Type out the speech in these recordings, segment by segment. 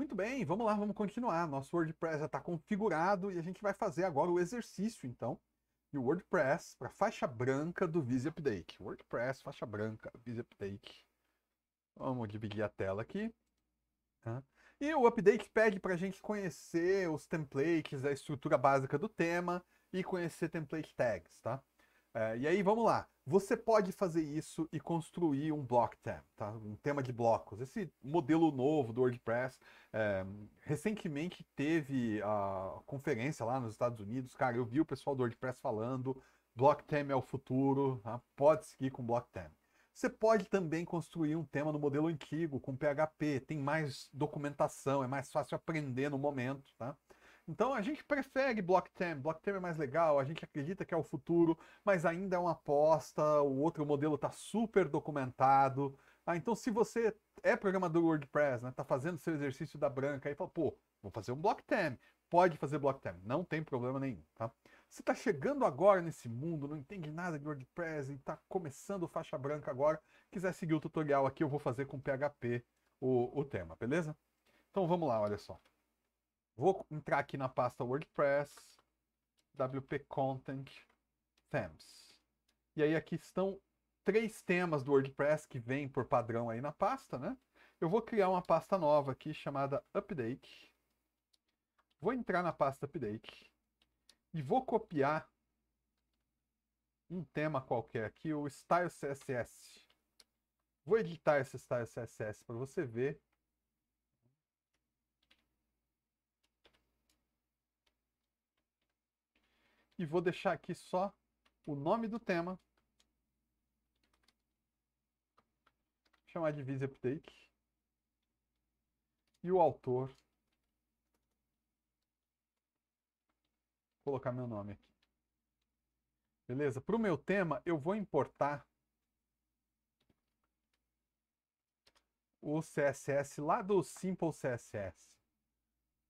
Muito bem, vamos lá, vamos continuar. Nosso WordPress já está configurado e a gente vai fazer agora o exercício, então, de WordPress para faixa branca do Visi Update. WordPress, faixa branca, Visi Update. Vamos dividir a tela aqui. Tá? E o update pede para a gente conhecer os templates, a estrutura básica do tema e conhecer template tags, tá? É, e aí, vamos lá. Você pode fazer isso e construir um block tab, tá? um tema de blocos. Esse modelo novo do WordPress é, recentemente teve a conferência lá nos Estados Unidos. Cara, eu vi o pessoal do WordPress falando: block tab é o futuro, tá? pode seguir com block tab. Você pode também construir um tema no modelo antigo, com PHP, tem mais documentação, é mais fácil aprender no momento. Tá? Então a gente prefere Blocktem, Blocktem é mais legal, a gente acredita que é o futuro, mas ainda é uma aposta, o outro modelo está super documentado. Ah, então se você é programador WordPress, né, tá fazendo seu exercício da branca e fala, pô, vou fazer um Blocktem, pode fazer Blocktem, não tem problema nenhum, tá? Você está chegando agora nesse mundo, não entende nada de WordPress e está começando faixa branca agora, quiser seguir o tutorial aqui, eu vou fazer com PHP o, o tema, beleza? Então vamos lá, olha só. Vou entrar aqui na pasta WordPress, WP Content, Themes. E aí aqui estão três temas do WordPress que vêm por padrão aí na pasta, né? Eu vou criar uma pasta nova aqui chamada Update. Vou entrar na pasta Update e vou copiar um tema qualquer aqui, o Style CSS. Vou editar esse Style CSS para você ver e vou deixar aqui só o nome do tema. Chamar de Vise update E o autor. Vou colocar meu nome aqui. Beleza? Para o meu tema, eu vou importar o CSS lá do Simple CSS.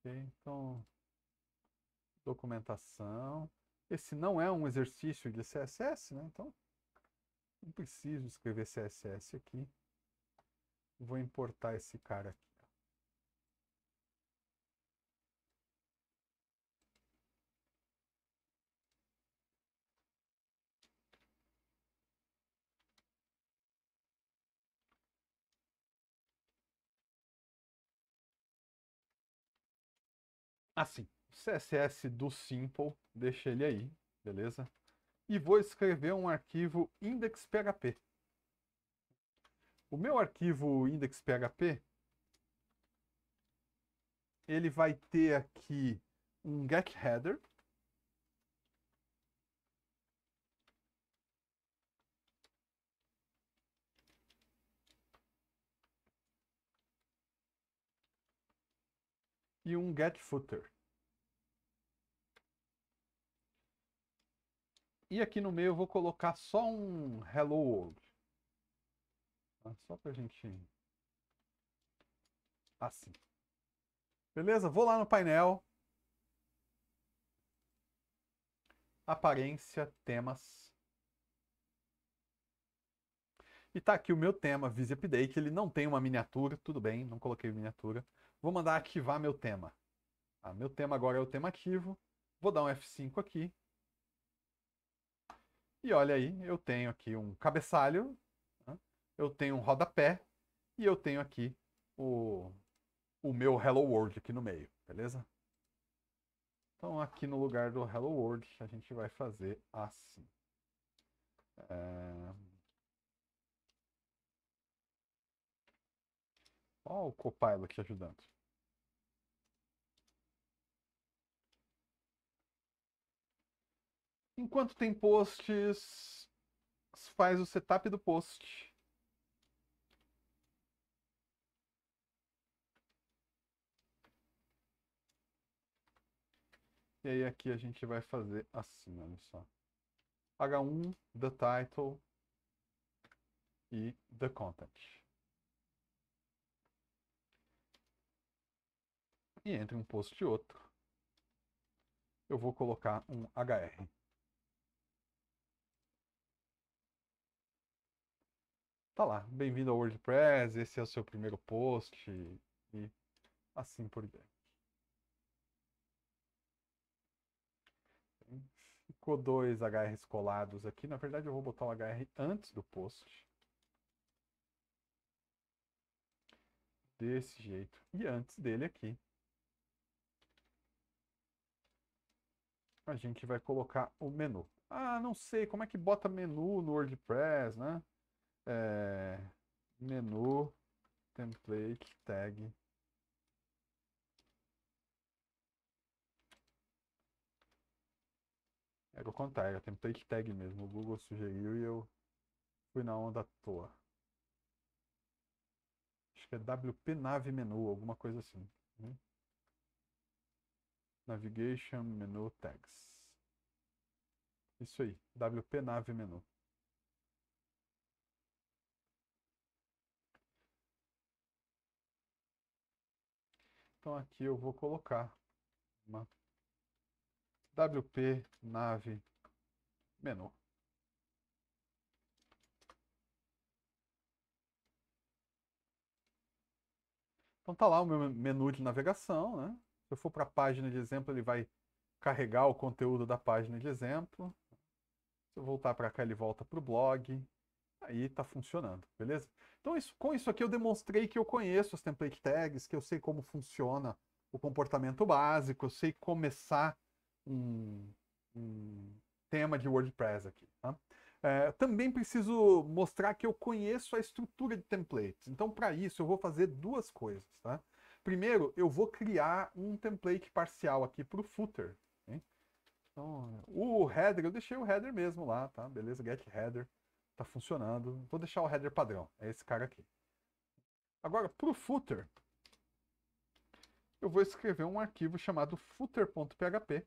Okay? Então, documentação. Esse não é um exercício de CSS, né? Então, não preciso escrever CSS aqui. Vou importar esse cara aqui. Assim. CSS do Simple, deixa ele aí, beleza? E vou escrever um arquivo index.php. O meu arquivo index.php, ele vai ter aqui um get header, e um get footer. E aqui no meio eu vou colocar só um Hello World. Tá? Só pra gente... Assim. Beleza? Vou lá no painel. Aparência, temas. E tá aqui o meu tema, Visi Update. Ele não tem uma miniatura, tudo bem, não coloquei miniatura. Vou mandar ativar meu tema. Tá? Meu tema agora é o tema ativo. Vou dar um F5 aqui. E olha aí, eu tenho aqui um cabeçalho, né? eu tenho um rodapé e eu tenho aqui o, o meu Hello World aqui no meio, beleza? Então aqui no lugar do Hello World a gente vai fazer assim. É... Olha o Copilot aqui ajudando. Enquanto tem posts, faz o setup do post. E aí aqui a gente vai fazer assim, olha só. H1, the title e the content. E entre um post e outro, eu vou colocar um HR. tá lá, bem-vindo ao WordPress, esse é o seu primeiro post e assim por diante. Ficou dois HRs colados aqui. Na verdade, eu vou botar o HR antes do post. Desse jeito. E antes dele aqui. A gente vai colocar o menu. Ah, não sei, como é que bota menu no WordPress, né? é, menu, template, tag. Era é o contrário, é template tag mesmo. O Google sugeriu e eu fui na onda à toa. Acho que é WP Nave Menu, alguma coisa assim. Né? Navigation Menu Tags. Isso aí, WP Nave Menu. Então aqui eu vou colocar uma WP nave menor. Então tá lá o meu menu de navegação, né? Se eu for para a página de exemplo, ele vai carregar o conteúdo da página de exemplo. Se eu voltar para cá, ele volta para o blog. Aí está funcionando, beleza? Então isso, com isso aqui eu demonstrei que eu conheço as template tags, que eu sei como funciona o comportamento básico, eu sei começar um, um tema de WordPress aqui. Tá? É, também preciso mostrar que eu conheço a estrutura de templates. Então, para isso, eu vou fazer duas coisas. Tá? Primeiro, eu vou criar um template parcial aqui para o footer. Então, o header, eu deixei o header mesmo lá, tá? Beleza, get header. Tá funcionando. Vou deixar o header padrão. É esse cara aqui. Agora, para o footer, eu vou escrever um arquivo chamado footer.php.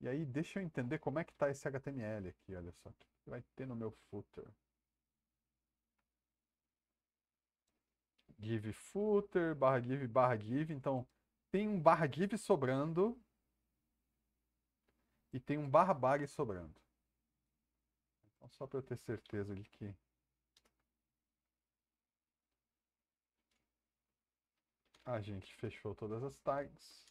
E aí, deixa eu entender como é que tá esse HTML aqui, olha só. O que vai ter no meu footer? Give footer, barra give, barra give. Então, tem um barra give sobrando e tem um barbárie sobrando. Então, só para eu ter certeza de que. A gente fechou todas as tags.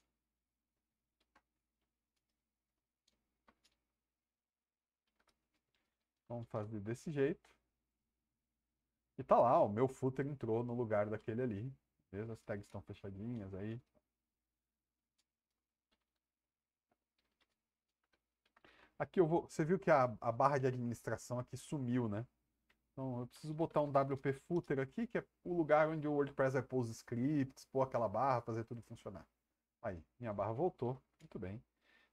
Vamos fazer desse jeito. E tá lá, o meu footer entrou no lugar daquele ali. Beleza? As tags estão fechadinhas aí. Aqui eu vou. Você viu que a, a barra de administração aqui sumiu, né? Então eu preciso botar um WP footer aqui, que é o lugar onde o WordPress vai pôr os scripts, pôr aquela barra, fazer tudo funcionar. Aí, minha barra voltou. Muito bem.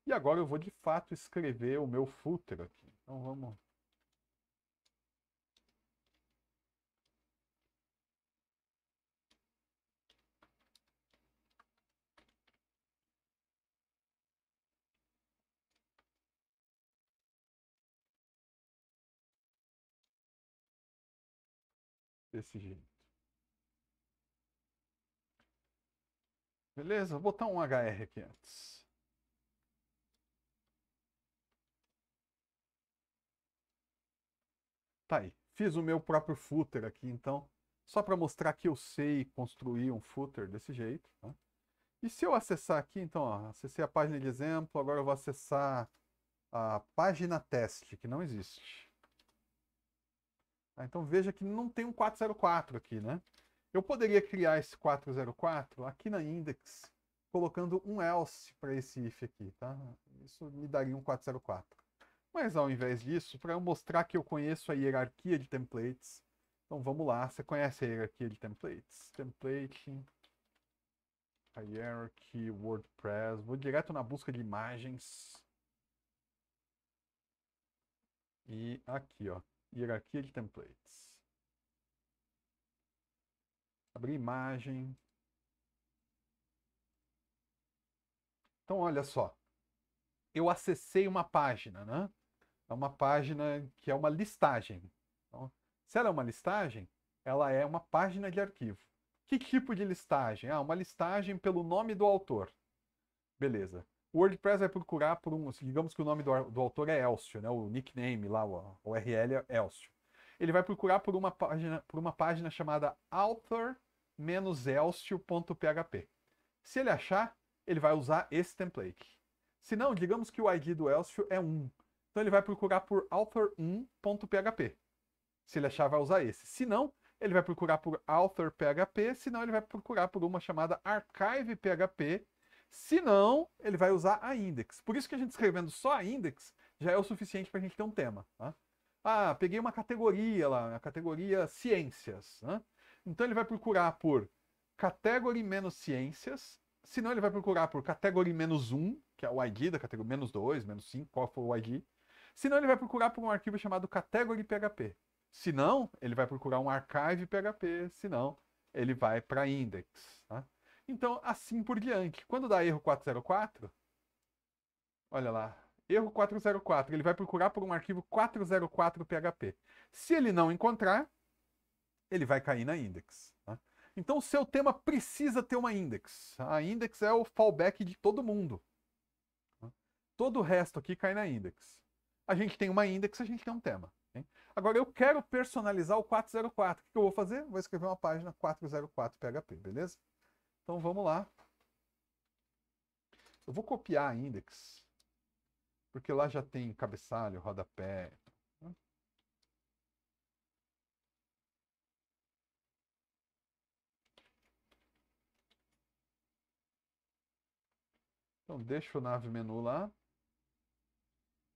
E agora eu vou de fato escrever o meu footer aqui. Então vamos desse jeito. Beleza? Vou botar um HR aqui antes. Tá aí. Fiz o meu próprio footer aqui, então, só para mostrar que eu sei construir um footer desse jeito. Tá? E se eu acessar aqui, então, ó, acessei a página de exemplo, agora eu vou acessar a página teste, que não existe. Tá? Então veja que não tem um 404 aqui, né? Eu poderia criar esse 404 aqui na index, colocando um else para esse if aqui, tá? Isso me daria um 404. Mas ao invés disso, para eu mostrar que eu conheço a hierarquia de templates, então vamos lá, você conhece a hierarquia de templates? Template, hierarchy, WordPress, vou direto na busca de imagens. E aqui, ó, hierarquia de templates. Abrir imagem. Então, olha só. Eu acessei uma página, né? É uma página que é uma listagem. Então, se ela é uma listagem, ela é uma página de arquivo. Que tipo de listagem? Ah, uma listagem pelo nome do autor. Beleza o WordPress vai procurar por um, assim, digamos que o nome do, do autor é Elcio, né? O nickname lá, o URL é Elcio. Ele vai procurar por uma página, por uma página chamada author-elcio.php. Se ele achar, ele vai usar esse template. Se não, digamos que o ID do Elcio é 1. Então ele vai procurar por author1.php. Se ele achar, vai usar esse. Se não, ele vai procurar por author.php, se não, ele vai procurar por uma chamada archive.php se não, ele vai usar a index. Por isso que a gente escrevendo só a index já é o suficiente para a gente ter um tema. Tá? Ah, peguei uma categoria lá, a categoria ciências. Né? Então ele vai procurar por category menos ciências, se não ele vai procurar por category menos 1, que é o ID da categoria menos 2, menos 5, qual foi o ID. Se não ele vai procurar por um arquivo chamado category PHP. Se não, ele vai procurar um archive PHP, se não, ele vai para index. Tá? Então, assim por diante. Quando dá erro 404, olha lá, erro 404, ele vai procurar por um arquivo 404.php. Se ele não encontrar, ele vai cair na index. Tá? Então, o seu tema precisa ter uma index. A index é o fallback de todo mundo. Tá? Todo o resto aqui cai na index. A gente tem uma index, a gente tem um tema. Hein? Agora, eu quero personalizar o 404. O que eu vou fazer? Vou escrever uma página 404.php, beleza? Então vamos lá. Eu vou copiar a index, porque lá já tem cabeçalho, rodapé. Né? Então deixo o nave menu lá.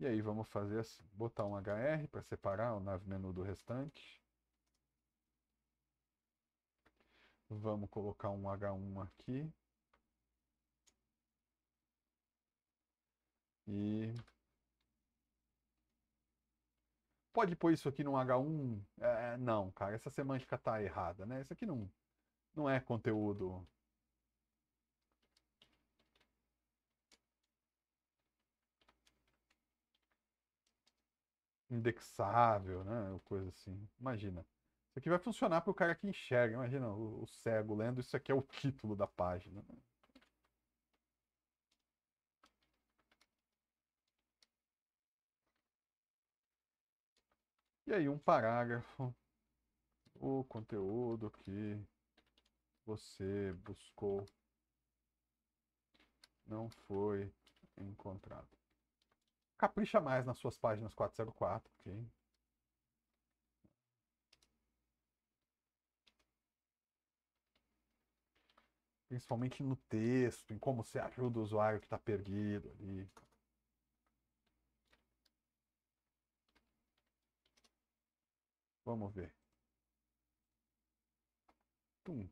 E aí vamos fazer assim, botar um HR para separar o nave menu do restante. Vamos colocar um H1 aqui. E pode pôr isso aqui num H1? É, não, cara, essa semântica tá errada, né? Isso aqui não, não é conteúdo. Indexável, né? Coisa assim. Imagina. Isso aqui vai funcionar para o cara que enxerga. Imagina o, o cego lendo, isso aqui é o título da página. Né? E aí, um parágrafo. O conteúdo que você buscou não foi encontrado. Capricha mais nas suas páginas 404, ok? Principalmente no texto, em como você ajuda o usuário que está perdido ali. Vamos ver.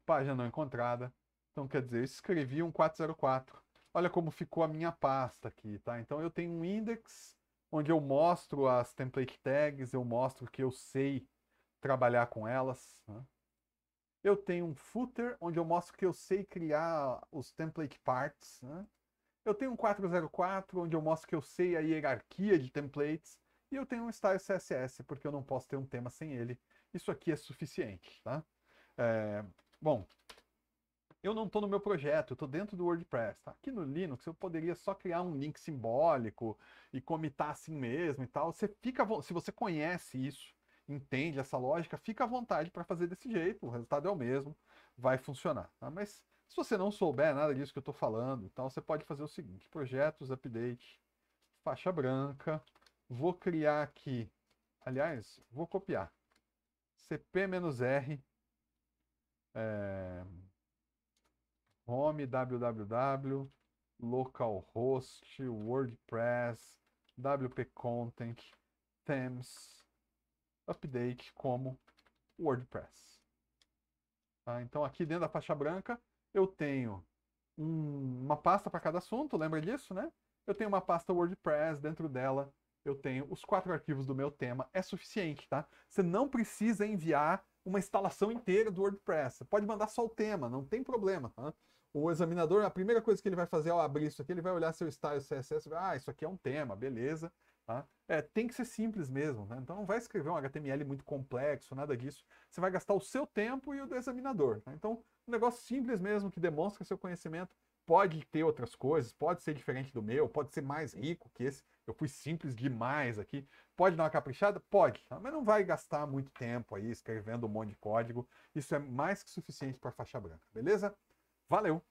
página não encontrada. Então, quer dizer, eu escrevi um 404. Olha como ficou a minha pasta aqui, tá? Então, eu tenho um index onde eu mostro as template tags, eu mostro que eu sei trabalhar com elas. Né? Eu tenho um footer, onde eu mostro que eu sei criar os template parts. Né? Eu tenho um 404, onde eu mostro que eu sei a hierarquia de templates. E eu tenho um style CSS, porque eu não posso ter um tema sem ele. Isso aqui é suficiente, tá? É, bom, eu não estou no meu projeto, eu estou dentro do WordPress. Tá? Aqui no Linux eu poderia só criar um link simbólico e comitar assim mesmo e tal. Você fica, se você conhece isso, entende essa lógica, fica à vontade para fazer desse jeito, o resultado é o mesmo, vai funcionar. Tá? Mas se você não souber nada disso que eu estou falando, então você pode fazer o seguinte: projetos, update, faixa branca, vou criar aqui, aliás, vou copiar cp-r é, home www localhost wordpress wp-content themes update como WordPress. Tá? Então aqui dentro da faixa branca eu tenho um, uma pasta para cada assunto, lembra disso, né? Eu tenho uma pasta WordPress, dentro dela eu tenho os quatro arquivos do meu tema, é suficiente, tá? Você não precisa enviar uma instalação inteira do WordPress, você pode mandar só o tema, não tem problema, tá? o examinador, a primeira coisa que ele vai fazer ao abrir isso aqui, ele vai olhar seu style CSS, vai, ah, isso aqui é um tema, beleza. Tá? É, tem que ser simples mesmo, né? Então não vai escrever um HTML muito complexo, nada disso. Você vai gastar o seu tempo e o do examinador. Né? Então, um negócio simples mesmo, que demonstra seu conhecimento, pode ter outras coisas, pode ser diferente do meu, pode ser mais rico que esse. Eu fui simples demais aqui. Pode dar uma caprichada? Pode, tá? mas não vai gastar muito tempo aí escrevendo um monte de código. Isso é mais que suficiente para faixa branca, beleza? Valeu!